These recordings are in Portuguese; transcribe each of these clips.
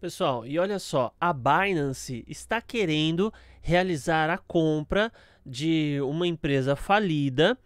Pessoal, e olha só, a Binance está querendo realizar a compra de uma empresa falida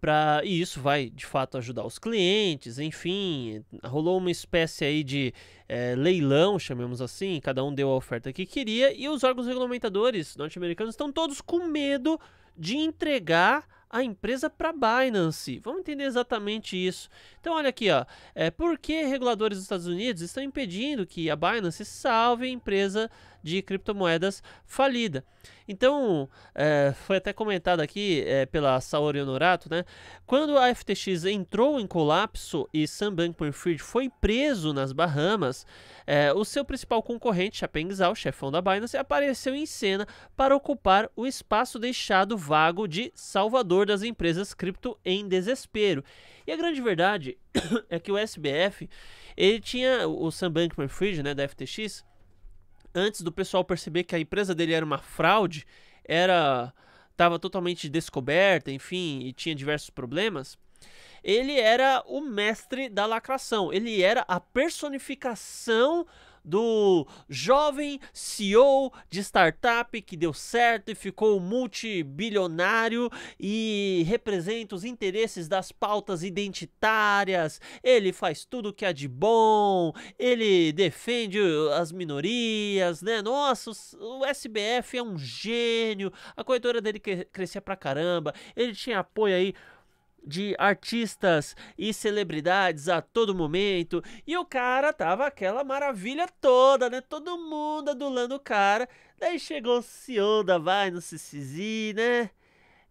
para e isso vai de fato ajudar os clientes, enfim, rolou uma espécie aí de é, leilão, chamemos assim, cada um deu a oferta que queria e os órgãos regulamentadores norte-americanos estão todos com medo de entregar a empresa para a Binance. Vamos entender exatamente isso. Então, olha aqui, ó. É, por que reguladores dos Estados Unidos estão impedindo que a Binance salve a empresa de criptomoedas falida. Então, é, foi até comentado aqui é, pela Saori Honorato, né? Quando a FTX entrou em colapso e Sam Bankman-Fried foi preso nas Bahamas, é, o seu principal concorrente, Chapeng Zhao, chefão da Binance, apareceu em cena para ocupar o espaço deixado vago de salvador das empresas cripto em desespero. E a grande verdade é que o SBF, ele tinha o Sam Bankman-Fried, né, da FTX, antes do pessoal perceber que a empresa dele era uma fraude, era estava totalmente descoberta, enfim, e tinha diversos problemas. Ele era o mestre da lacração, ele era a personificação do jovem CEO de startup que deu certo e ficou multibilionário e representa os interesses das pautas identitárias. Ele faz tudo que há de bom, ele defende as minorias, né? Nossa, o SBF é um gênio. A corretora dele crescia pra caramba. Ele tinha apoio aí de artistas e celebridades a todo momento. E o cara tava aquela maravilha toda, né? Todo mundo adulando o cara. Daí chegou o CEO da Vai no CCZ, né?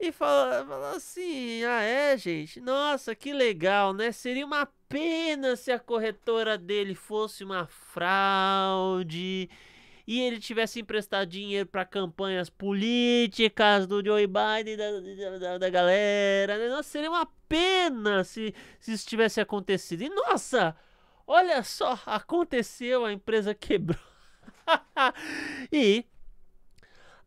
E falou, falou assim: ah, é, gente? Nossa, que legal, né? Seria uma pena se a corretora dele fosse uma fraude e ele tivesse emprestado dinheiro para campanhas políticas do Joe Biden e da, da, da, galera, né? Nossa, seria uma pena se, se isso tivesse acontecido. E nossa, olha só, aconteceu, a empresa quebrou. e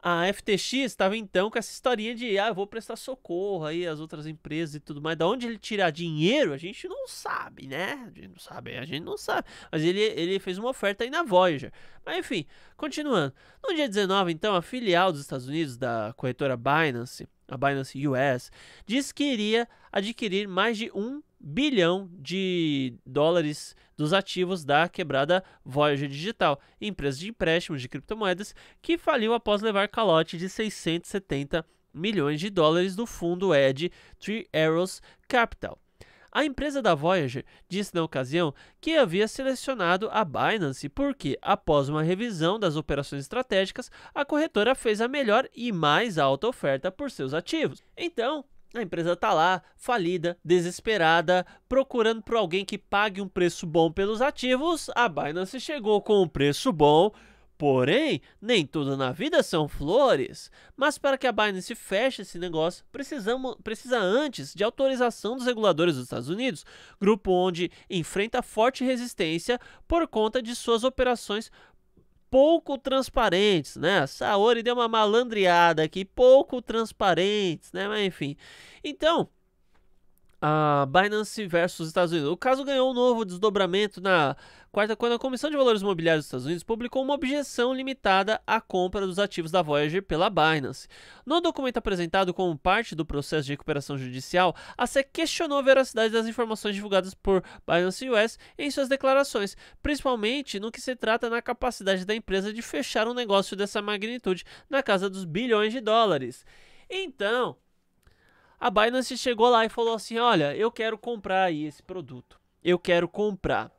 a FTX estava então com essa historinha de ah, eu vou prestar socorro aí às outras empresas e tudo mais. Da onde ele tirar dinheiro, a gente não sabe, né? A gente não sabe, a gente não sabe. Mas ele, ele fez uma oferta aí na Voyager. Mas enfim, continuando. No dia 19, então, a filial dos Estados Unidos da corretora Binance, a Binance US, disse que iria adquirir mais de um bilhão de dólares dos ativos da quebrada Voyager Digital, empresa de empréstimos de criptomoedas que faliu após levar calote de 670 milhões de dólares do fundo ED Three Arrows Capital. A empresa da Voyager disse na ocasião que havia selecionado a Binance porque, após uma revisão das operações estratégicas, a corretora fez a melhor e mais alta oferta por seus ativos. Então, a empresa está lá, falida, desesperada, procurando por alguém que pague um preço bom pelos ativos. A Binance chegou com um preço bom, porém, nem tudo na vida são flores. Mas para que a Binance feche esse negócio, precisamos, precisa antes de autorização dos reguladores dos Estados Unidos, grupo onde enfrenta forte resistência por conta de suas operações pouco transparentes, né? A Saori deu uma malandreada aqui, pouco transparentes, né? Mas enfim. Então, a Binance versus Estados Unidos. O caso ganhou um novo desdobramento na quarta, quando a Comissão de Valores Imobiliários dos Estados Unidos publicou uma objeção limitada à compra dos ativos da Voyager pela Binance. No documento apresentado como parte do processo de recuperação judicial, a SEC questionou a veracidade das informações divulgadas por Binance US em suas declarações, principalmente no que se trata na capacidade da empresa de fechar um negócio dessa magnitude na casa dos bilhões de dólares. Então, a Binance chegou lá e falou assim: Olha, eu quero comprar aí esse produto. Eu quero comprar.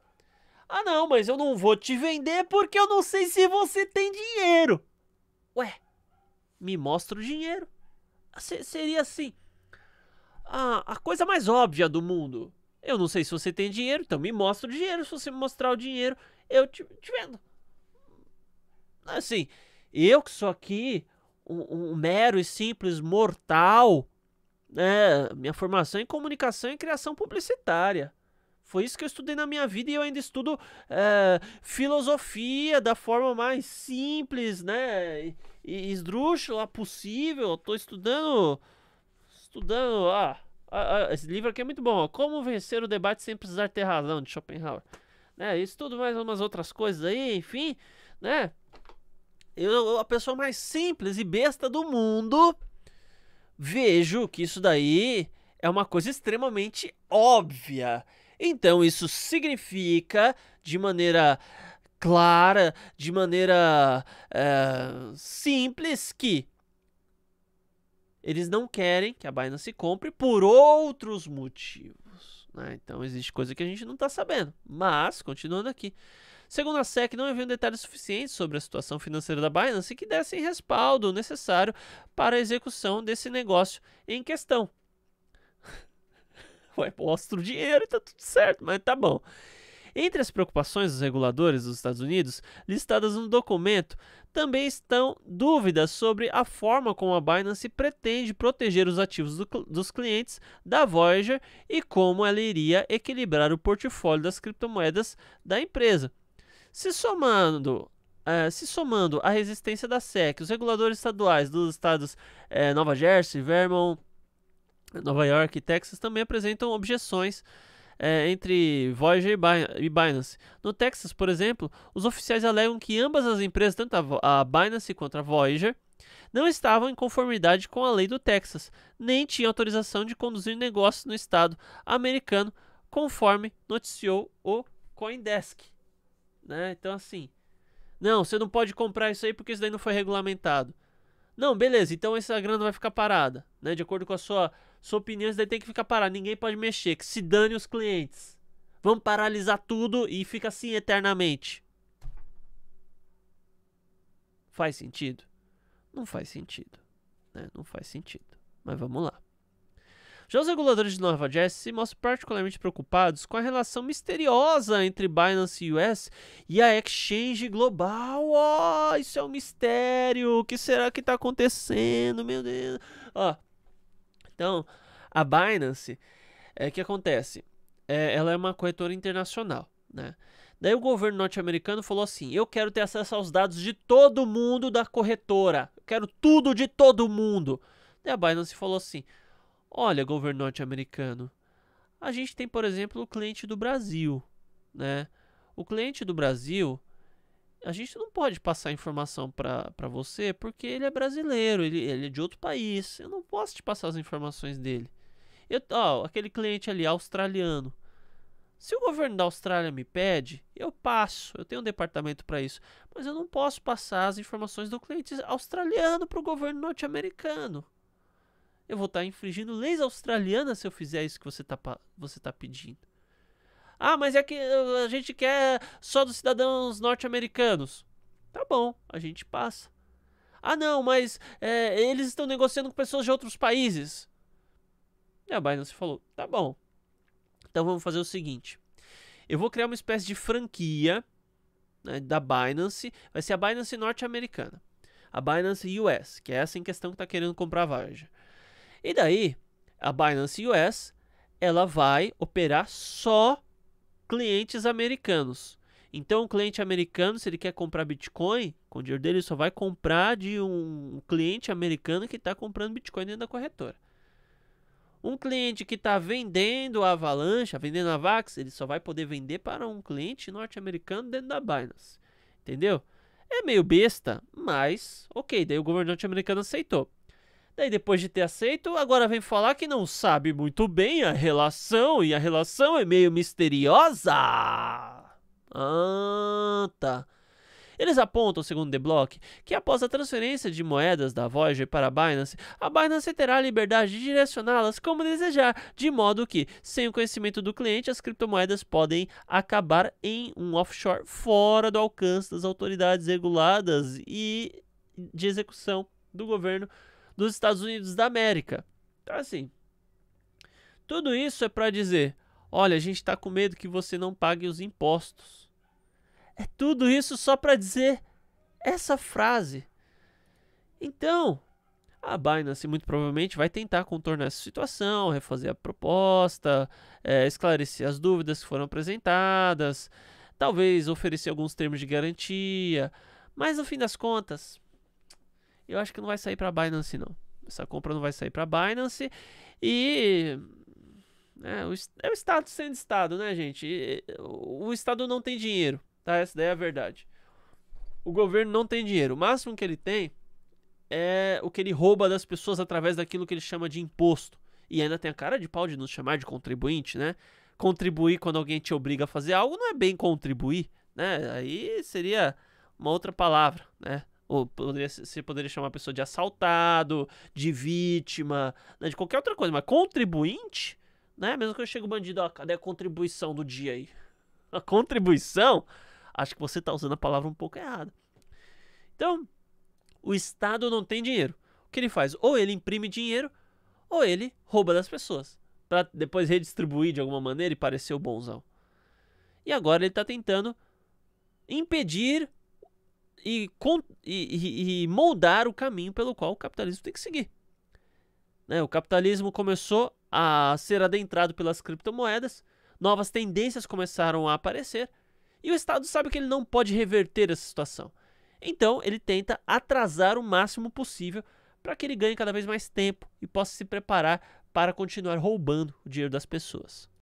Ah, não, mas eu não vou te vender porque eu não sei se você tem dinheiro. Ué, me mostra o dinheiro. seria assim: a coisa mais óbvia do mundo. Eu não sei se você tem dinheiro, então me mostra o dinheiro. Se você me mostrar o dinheiro, eu te, te vendo. Assim, eu que sou aqui um, um mero e simples mortal é, minha formação é em comunicação e criação publicitária. Foi isso que eu estudei na minha vida e eu ainda estudo é, filosofia da forma mais simples, né? E, e esdrúxula possível. Eu tô estudando. Estudando. Ah, ah, ah, esse livro aqui é muito bom. Ó, Como vencer o debate sem precisar ter razão, de Schopenhauer. Né? Isso tudo mais umas outras coisas aí, enfim, né? Eu, a pessoa mais simples e besta do mundo vejo que isso daí é uma coisa extremamente óbvia. Então, isso significa, de maneira clara, de maneira é, simples, que eles não querem que a Binance compre por outros motivos. Né? Então, existe coisa que a gente não está sabendo. Mas, continuando aqui. Segundo a SEC, não haviam detalhes suficientes sobre a situação financeira da Binance que dessem respaldo necessário para a execução desse negócio em questão. Ué, mostra o dinheiro e tá tudo certo, mas tá bom. Entre as preocupações dos reguladores dos Estados Unidos, listadas no documento, também estão dúvidas sobre a forma como a Binance pretende proteger os ativos do, dos clientes da Voyager e como ela iria equilibrar o portfólio das criptomoedas da empresa. Se somando é, se somando a resistência da SEC, os reguladores estaduais dos estados é, Nova Jersey, Vermont, Nova York e Texas também apresentam objeções é, entre Voyager e Binance. No Texas, por exemplo, os oficiais alegam que ambas as empresas, tanto a Binance quanto a Voyager, não estavam em conformidade com a lei do Texas, nem tinham autorização de conduzir negócios no estado americano, conforme noticiou o Coindesk. Né? Então, assim. Não, você não pode comprar isso aí porque isso daí não foi regulamentado. Não, beleza, então essa grana vai ficar parada. Né? De acordo com a sua, sua opinião, isso daí tem que ficar parado. Ninguém pode mexer. Que se dane os clientes. Vamos paralisar tudo e fica assim eternamente. Faz sentido? Não faz sentido. Né? Não faz sentido. Mas vamos lá. Já os reguladores de Nova Jersey se mostram particularmente preocupados com a relação misteriosa entre Binance US e a exchange global. Oh, isso é um mistério. O que será que está acontecendo? Meu Deus. Oh. Então, a Binance, é que acontece? É, ela é uma corretora internacional, né? Daí o governo norte-americano falou assim: eu quero ter acesso aos dados de todo mundo da corretora. Eu quero tudo de todo mundo. Daí a Binance falou assim: Olha, governo norte-americano, a gente tem, por exemplo, o cliente do Brasil, né? O cliente do Brasil, a gente não pode passar informação para você porque ele é brasileiro, ele, ele é de outro país. Eu não posso te passar as informações dele. Eu, ó, aquele cliente ali, australiano. Se o governo da Austrália me pede, eu passo, eu tenho um departamento para isso, mas eu não posso passar as informações do cliente australiano para o governo norte-americano. Eu vou estar infringindo leis australianas se eu fizer isso que você está você tá pedindo. Ah, mas é que uh, a gente quer só dos cidadãos norte-americanos. Tá bom, a gente passa. Ah, não, mas é, eles estão negociando com pessoas de outros países. E a Binance falou: tá bom. Então vamos fazer o seguinte: eu vou criar uma espécie de franquia né, da Binance. Vai ser a Binance norte-americana. A Binance US, que é essa em questão que está querendo comprar a Varja. E daí, a Binance US, ela vai operar só clientes americanos. Então, um cliente americano, se ele quer comprar Bitcoin, com o dinheiro dele, ele só vai comprar de um cliente americano que está comprando Bitcoin dentro da corretora. Um cliente que está vendendo a Avalanche, vendendo a Vax, ele só vai poder vender para um cliente norte-americano dentro da Binance. Entendeu? É meio besta, mas ok. Daí o governo norte-americano aceitou. Daí, depois de ter aceito, agora vem falar que não sabe muito bem a relação e a relação é meio misteriosa. Ah, tá. Eles apontam, segundo The Block, que após a transferência de moedas da Voyager para a Binance, a Binance terá a liberdade de direcioná-las como desejar, de modo que, sem o conhecimento do cliente, as criptomoedas podem acabar em um offshore fora do alcance das autoridades reguladas e de execução do governo dos Estados Unidos da América. Então, assim, tudo isso é para dizer: olha, a gente está com medo que você não pague os impostos. É tudo isso só para dizer essa frase. Então, a Binance muito provavelmente vai tentar contornar essa situação, refazer a proposta, é, esclarecer as dúvidas que foram apresentadas, talvez oferecer alguns termos de garantia, mas no fim das contas, eu acho que não vai sair para Binance não. Essa compra não vai sair para Binance e é o, é o Estado sendo Estado, né, gente? E, o Estado não tem dinheiro, tá? Essa daí é a verdade. O governo não tem dinheiro. O máximo que ele tem é o que ele rouba das pessoas através daquilo que ele chama de imposto. E ainda tem a cara de pau de nos chamar de contribuinte, né? Contribuir quando alguém te obriga a fazer algo não é bem contribuir, né? Aí seria uma outra palavra, né? Ou poderia, você poderia chamar a pessoa de assaltado, de vítima, né, de qualquer outra coisa. Mas contribuinte, né? Mesmo que eu chego bandido, ó, cadê a contribuição do dia aí? A contribuição? Acho que você está usando a palavra um pouco errada. Então, o Estado não tem dinheiro. O que ele faz? Ou ele imprime dinheiro, ou ele rouba das pessoas. Para depois redistribuir de alguma maneira e parecer o bonzão. E agora ele está tentando impedir e, e, e moldar o caminho pelo qual o capitalismo tem que seguir. Né? O capitalismo começou a ser adentrado pelas criptomoedas, novas tendências começaram a aparecer, e o Estado sabe que ele não pode reverter essa situação. Então, ele tenta atrasar o máximo possível para que ele ganhe cada vez mais tempo e possa se preparar para continuar roubando o dinheiro das pessoas.